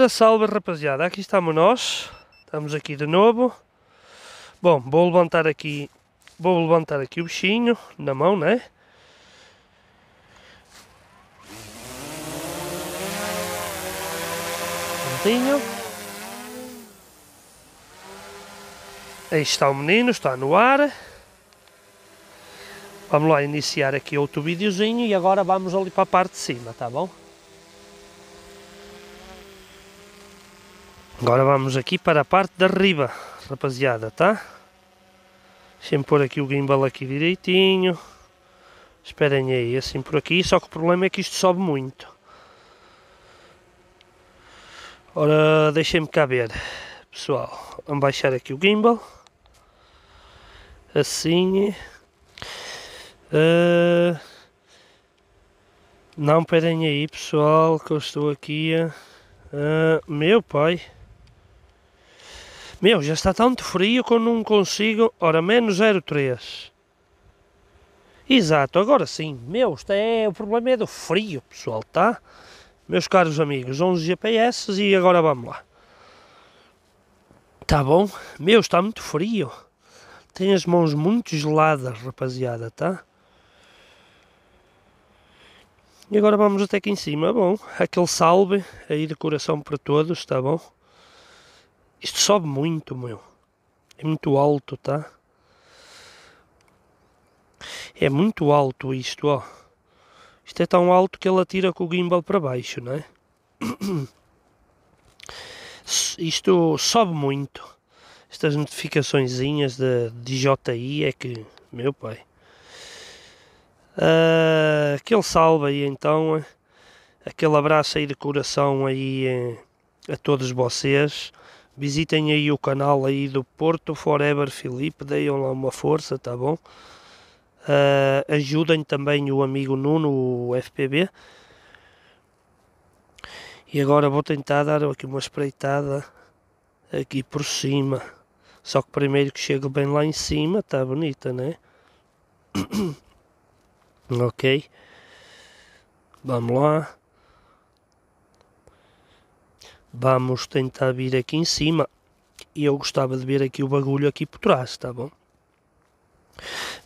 Ora, salve rapaziada, aqui estamos nós, estamos aqui de novo. Bom, vou levantar aqui, vou levantar aqui o bichinho na mão, né? Prontinho. Aí está o menino, está no ar. Vamos lá iniciar aqui outro videozinho e agora vamos ali para a parte de cima, tá bom? Agora vamos aqui para a parte da riba rapaziada, tá? Deixem-me pôr aqui o gimbal aqui direitinho. Esperem aí, assim por aqui. Só que o problema é que isto sobe muito. Ora, deixem-me caber Pessoal, vamos baixar aqui o gimbal. Assim. Uh... Não, esperem aí, pessoal, que eu estou aqui Uh, meu pai. Meu, já está tanto frio que eu não consigo. Ora, menos 0,3. Exato, agora sim. Meu, isto é, o problema é do frio, pessoal, tá? Meus caros amigos, 11 GPS e agora vamos lá. Tá bom? Meu, está muito frio. Tenho as mãos muito geladas, rapaziada, tá? E agora vamos até aqui em cima, bom? Aquele salve aí de coração para todos, tá bom? Isto sobe muito, meu. É muito alto, tá? É muito alto isto, ó. Isto é tão alto que ele atira com o gimbal para baixo, não é? Isto sobe muito. Estas notificaçõezinhas de, de JI é que... Meu pai. Uh, ah, aquele salve aí então. Aquele abraço aí de coração aí eh, a todos vocês. Visitem aí o canal aí do Porto Forever Felipe, deem lá uma força, tá bom? Uh, ajudem também o amigo Nuno, o FPB. E agora vou tentar dar aqui uma espreitada aqui por cima. Só que primeiro que chego bem lá em cima, tá bonita, né? ok. Vamos lá. Vamos tentar vir aqui em cima. E eu gostava de ver aqui o bagulho aqui por trás, tá bom?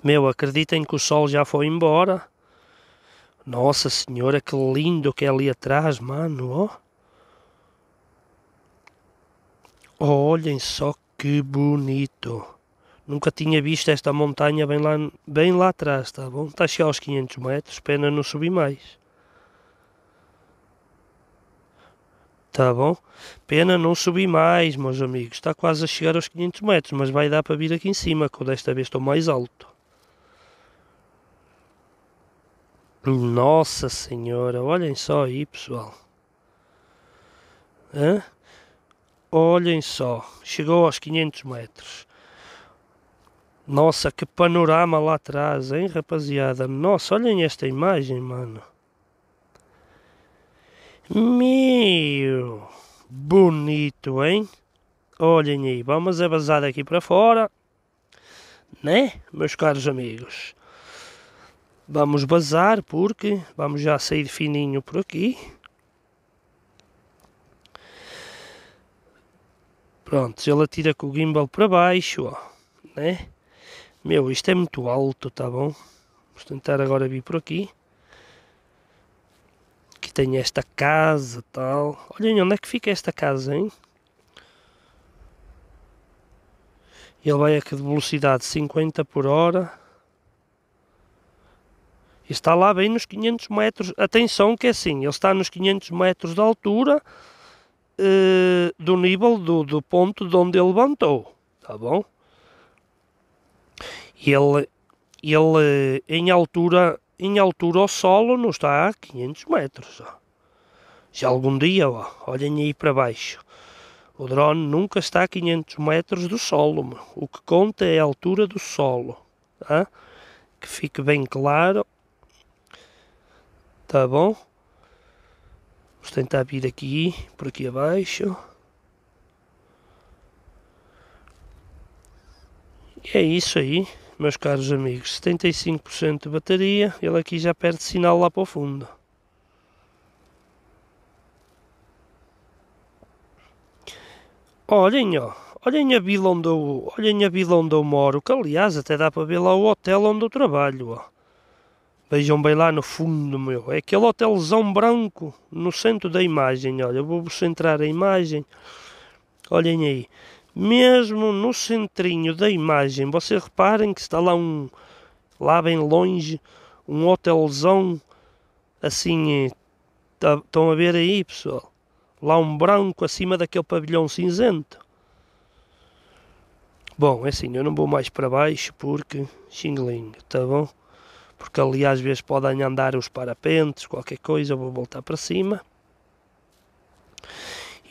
Meu, acreditem que o sol já foi embora. Nossa senhora, que lindo que é ali atrás, mano, Oh, olhem só que bonito. Nunca tinha visto esta montanha bem lá, bem lá atrás, tá bom? Está cheio aos 500 metros, pena não subir mais. Tá bom? Pena não subir mais, meus amigos. Está quase a chegar aos 500 metros, mas vai dar para vir aqui em cima, que desta vez estou mais alto. Nossa Senhora, olhem só aí, pessoal. Hã? Olhem só, chegou aos 500 metros. Nossa, que panorama lá atrás, hein, rapaziada? Nossa, olhem esta imagem, mano. Meu, bonito, hein? Olhem aí, vamos avançar aqui para fora, né, meus caros amigos? Vamos bazar porque vamos já sair fininho por aqui. Pronto, ele atira com o gimbal para baixo, ó, né? Meu, isto é muito alto, tá bom? Vamos tentar agora vir por aqui tem esta casa tal. Olhem, onde é que fica esta casa, hein? Ele vai aqui de velocidade 50 por hora. E está lá bem nos 500 metros. Atenção que é assim, ele está nos 500 metros de altura eh, do nível do, do ponto de onde ele levantou. Tá bom? E ele, ele eh, em altura em altura ao solo não está a 500 metros. Se algum dia, ó, olhem aí para baixo, o drone nunca está a 500 metros do solo. O que conta é a altura do solo. Tá? Que fique bem claro. Tá bom? Vamos tentar vir aqui, por aqui abaixo. E é isso aí meus caros amigos, 75% de bateria, ele aqui já perde sinal lá para o fundo. Olhem, ó, olhem a vila onde eu, olhem a vila onde eu moro, que aliás até dá para ver lá o hotel onde eu trabalho, ó. Vejam bem lá no fundo, meu, é aquele hotelzão branco no centro da imagem, olha, eu vou centrar a imagem, olhem aí mesmo no centrinho da imagem, vocês reparem que está lá um, lá bem longe, um hotelzão, assim, eh, tá, estão a ver aí, pessoal? Lá um branco acima daquele pavilhão cinzento. Bom, é assim, eu não vou mais para baixo porque xingling, tá bom? Porque ali às vezes podem andar os parapentes, qualquer coisa, eu vou voltar para cima.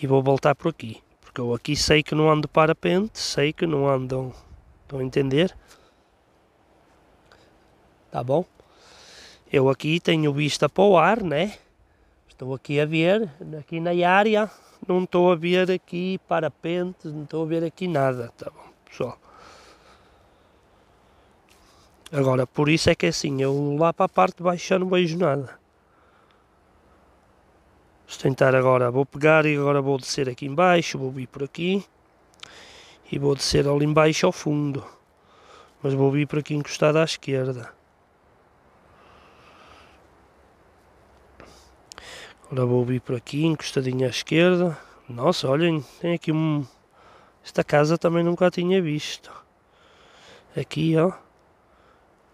E vou voltar por aqui. Porque eu aqui sei que não ando de parapente, sei que não andam. Estão a entender? Tá bom? Eu aqui tenho vista para o ar, né? Estou aqui a ver, aqui na área, não estou a ver aqui pente não estou a ver aqui nada, tá bom, pessoal? Agora, por isso é que é assim, eu lá para a parte de baixo já não vejo nada. Vou tentar agora, vou pegar e agora vou descer aqui embaixo, vou vir por aqui e vou descer ali embaixo ao fundo. Mas vou vir por aqui encostado à esquerda. Agora vou vir por aqui encostadinho à esquerda. Nossa, olhem, tem aqui um... Esta casa também nunca tinha visto. Aqui, ó.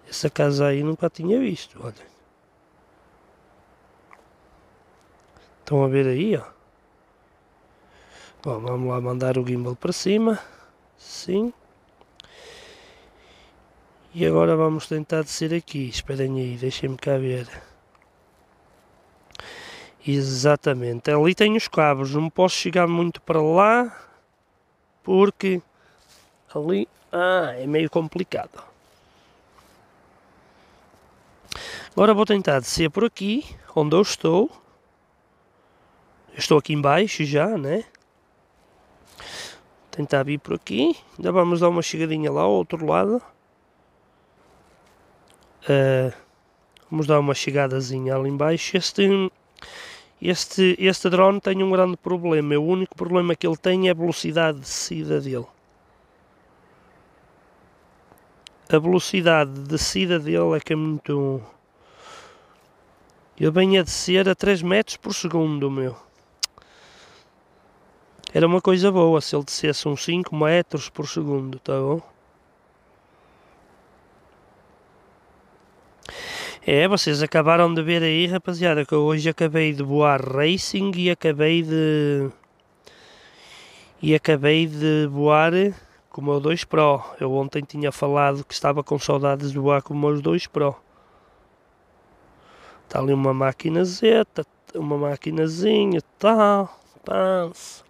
Essa casa aí nunca tinha visto, olhem. Estão a ver aí, ó. Bom, vamos lá mandar o gimbal para cima. Sim. E agora vamos tentar descer aqui. Esperem aí, deixem-me cá ver. Exatamente. Ali tem os cabos. Não posso chegar muito para lá. Porque ali... Ah, é meio complicado. Agora vou tentar descer por aqui, onde eu estou estou aqui embaixo já, né? Tentar vir por aqui. Ainda vamos dar uma chegadinha lá ao outro lado. Uh, vamos dar uma chegadazinha ali embaixo. Este, este, este drone tem um grande problema. O único problema que ele tem é a velocidade de descida dele. A velocidade de descida dele é que é muito... Eu venho a descer a 3 metros por segundo, meu. Era uma coisa boa se ele descesse uns 5 metros por segundo, tá bom? É, vocês acabaram de ver aí, rapaziada, que eu hoje acabei de voar racing e acabei de. E acabei de voar com o meu 2 Pro. Eu ontem tinha falado que estava com saudades de voar com o meu 2 Pro. Está ali uma máquina uma maquinazinha tal. pança.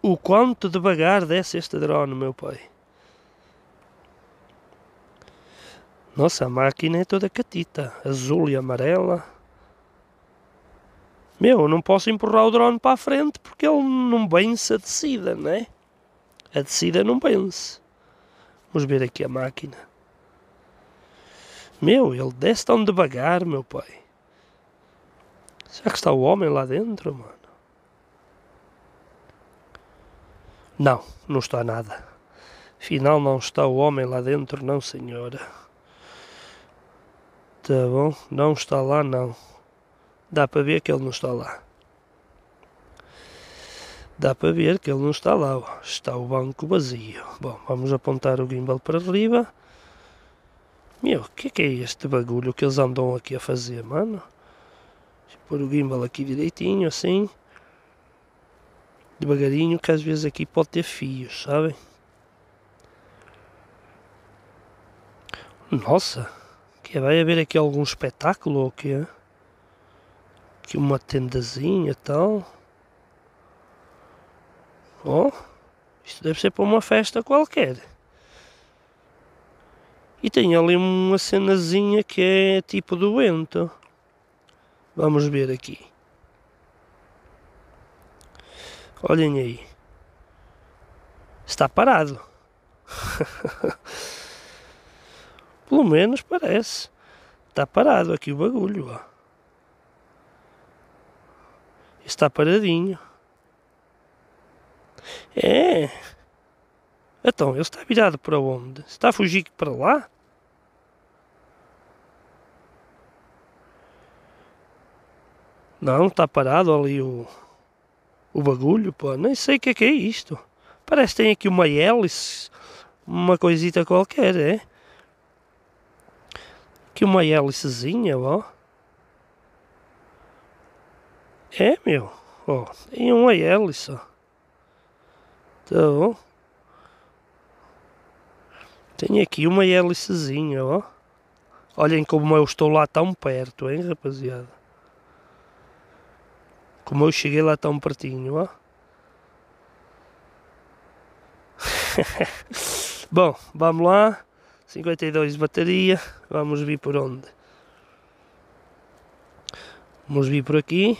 O quanto devagar desce este drone, meu pai. Nossa, a máquina é toda catita, azul e amarela. Meu, não posso empurrar o drone para a frente porque ele não vence a descida, né? A descida não vence. É? Vamos ver aqui a máquina. Meu, ele desce tão devagar, meu pai. Será que está o homem lá dentro, mano? Não, não está nada. Afinal, não está o homem lá dentro, não, senhora. Tá bom, não está lá, não. Dá para ver que ele não está lá. Dá para ver que ele não está lá. Está o banco vazio. Bom, vamos apontar o gimbal para riba. Meu, o que, é que é este bagulho que eles andam aqui a fazer, mano? Deixa pôr o gimbal aqui direitinho, assim devagarinho que às vezes aqui pode ter fios, sabem? Nossa, que vai haver aqui algum espetáculo ou quê? Aqui uma tendazinha tal. Oh, isto deve ser para uma festa qualquer. E tem ali uma cenazinha que é tipo do vento. Vamos ver aqui. Olhem aí. Está parado. Pelo menos parece. Está parado aqui o bagulho. Ó. Está paradinho. É. Então, ele está virado para onde? Está a fugir para lá? Não, está parado ali o o bagulho, pá. Nem sei o que é que é isto. Parece que tem aqui uma hélice, uma coisita qualquer, é? Aqui uma hélicezinha, ó. É, meu. Ó, tem uma hélice, ó. Então, Tem aqui uma hélicezinha, ó. Olhem como eu estou lá tão perto, hein, rapaziada. Como eu cheguei lá tão pertinho, ó. Bom, vamos lá. 52 de bateria. Vamos vir por onde? Vamos vir por aqui.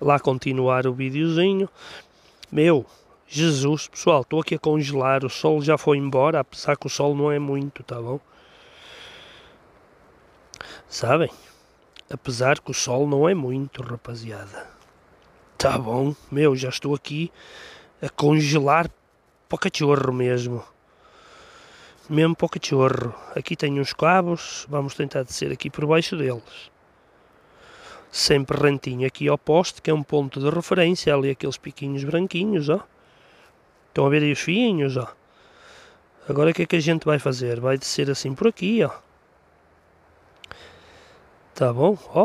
Lá continuar o videozinho. Meu, Jesus, pessoal, estou aqui a congelar. O sol já foi embora, apesar que o sol não é muito, tá bom? Sabem? apesar que o sol não é muito, rapaziada. Tá bom, meu, já estou aqui a congelar para cachorro mesmo. Mesmo para cachorro. Aqui tenho uns cabos, vamos tentar descer aqui por baixo deles. Sempre rentinho aqui ao poste, que é um ponto de referência, ali aqueles piquinhos branquinhos, ó. Estão a ver aí os fiinhos, ó. Agora o que é que a gente vai fazer? Vai descer assim por aqui, ó. Tá bom? Ó.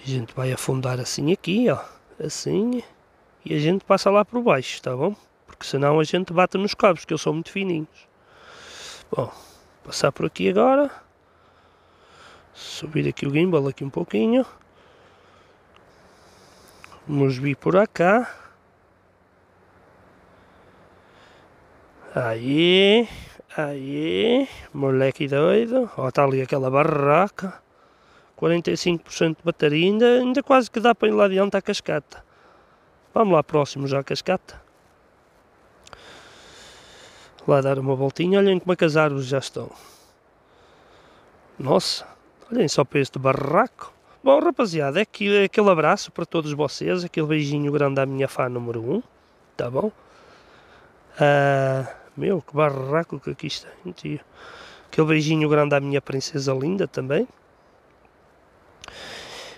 A gente vai afundar assim aqui, ó. Assim. E a gente passa lá por baixo, tá bom? Porque senão a gente bate nos cabos, que eles são muito fininhos. Bom, passar por aqui agora. Subir aqui o gimbal aqui um pouquinho. Vamos vir por cá. Aí. Aí, moleque doido. Ó, está ali aquela barraca. 45% de bateria. Ainda, ainda quase que dá para ir lá adiante à cascata. Vamos lá próximo já à cascata. Lá dar uma voltinha. Olhem como é que as árvores já estão. Nossa, olhem só para este barraco. Bom, rapaziada, é que, aquele abraço para todos vocês, aquele beijinho grande à minha fã número 1, um, tá bom? Uh, meu, que barraco que aqui está, tio. Aquele beijinho grande à minha princesa linda também.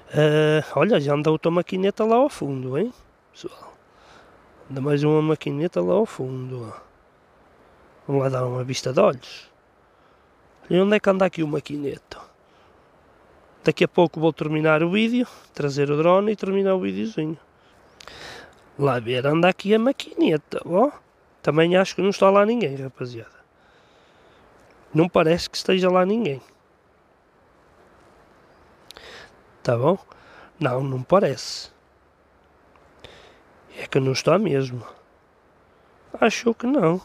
Uh, olha, já anda outra maquineta lá ao fundo, hein? Pessoal. Anda mais uma maquineta lá ao fundo. Vamos lá dar uma vista de olhos. E onde é que anda aqui o maquineto? Daqui a pouco vou terminar o vídeo, trazer o drone e terminar o videozinho. Lá ver, anda aqui a maquineta, ó. Também acho que não está lá ninguém, rapaziada. Não parece que esteja lá ninguém. Tá bom? Não, não parece. É que não está mesmo. Acho que não.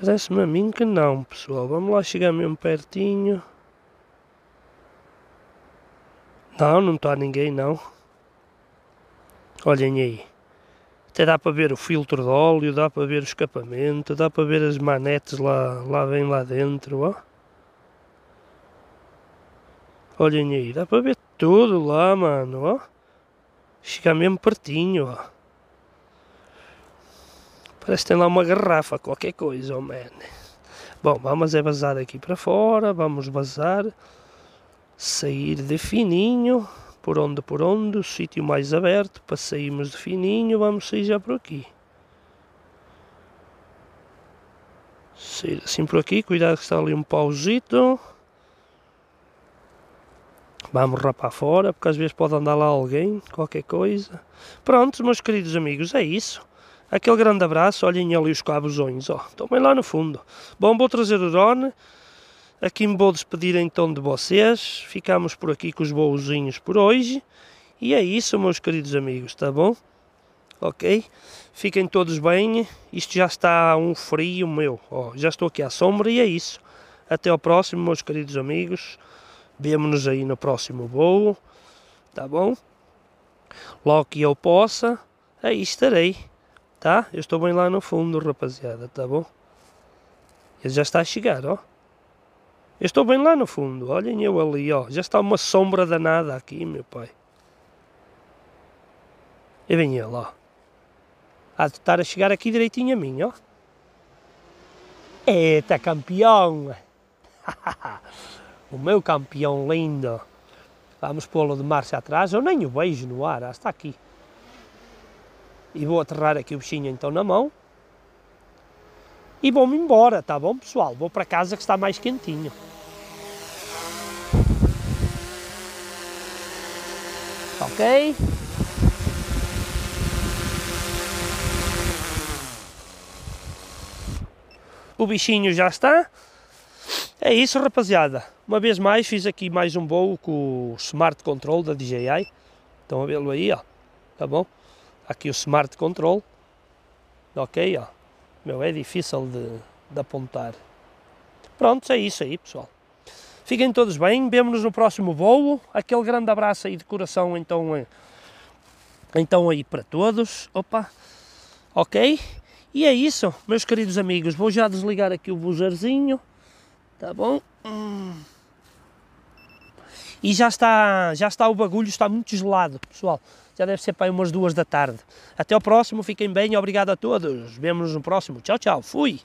Parece-me a mim que não, pessoal. Vamos lá chegar mesmo pertinho. Não, não está ninguém, não. Olhem aí. Até dá para ver o filtro de óleo, dá para ver o escapamento, dá para ver as manetes lá, lá bem lá dentro, ó. Olhem aí, dá para ver tudo lá, mano, ó. Chega mesmo pertinho, ó. Parece que tem lá uma garrafa, qualquer coisa, oh man. Bom, vamos é vazar aqui para fora, vamos vazar, sair de fininho. Por onde, por onde, o sítio mais aberto, para sairmos de fininho, vamos sair já por aqui. Sair assim por aqui, cuidado que está ali um pauzito. Vamos lá para fora, porque às vezes pode andar lá alguém, qualquer coisa. Pronto, meus queridos amigos, é isso. Aquele grande abraço, olhem ali os cabozões, ó. Estão bem lá no fundo. Bom, vou trazer o drone. Aqui me vou despedir então de vocês. Ficamos por aqui com os bolzinhos por hoje. E é isso, meus queridos amigos, tá bom? Ok? Fiquem todos bem. Isto já está um frio meu. Oh, já estou aqui à sombra e é isso. Até ao próximo, meus queridos amigos. Vemo-nos aí no próximo voo. Tá bom? Logo que eu possa, aí estarei. Tá? Eu estou bem lá no fundo, rapaziada, tá bom? Ele já está a chegar, ó. Eu estou bem lá no fundo, olhem eu ali, ó. Já está uma sombra danada aqui, meu pai. E bem ele, ó. Há de estar a chegar aqui direitinho a mim, ó. Eita, campeão! o meu campeão lindo. Vamos pô-lo de marcha atrás. Eu nem o vejo no ar, ah, está aqui. E vou aterrar aqui o bichinho então na mão e vou-me embora, tá bom, pessoal? Vou para casa que está mais quentinho. Ok? O bichinho já está. É isso, rapaziada. Uma vez mais, fiz aqui mais um voo com o Smart Control da DJI. Estão a vê-lo aí, ó. Tá bom? Aqui o Smart Control. Ok, ó meu, é difícil de, de apontar. Pronto, é isso aí, pessoal. Fiquem todos bem, vemo-nos no próximo voo. Aquele grande abraço aí de coração, então, eh, então aí para todos. Opa, ok? E é isso, meus queridos amigos. Vou já desligar aqui o buzzerzinho tá bom? Hum. E já está, já está o bagulho, está muito gelado, pessoal já deve ser para aí umas duas da tarde. Até ao próximo, fiquem bem, obrigado a todos. Vemos-nos no próximo. Tchau, tchau. Fui!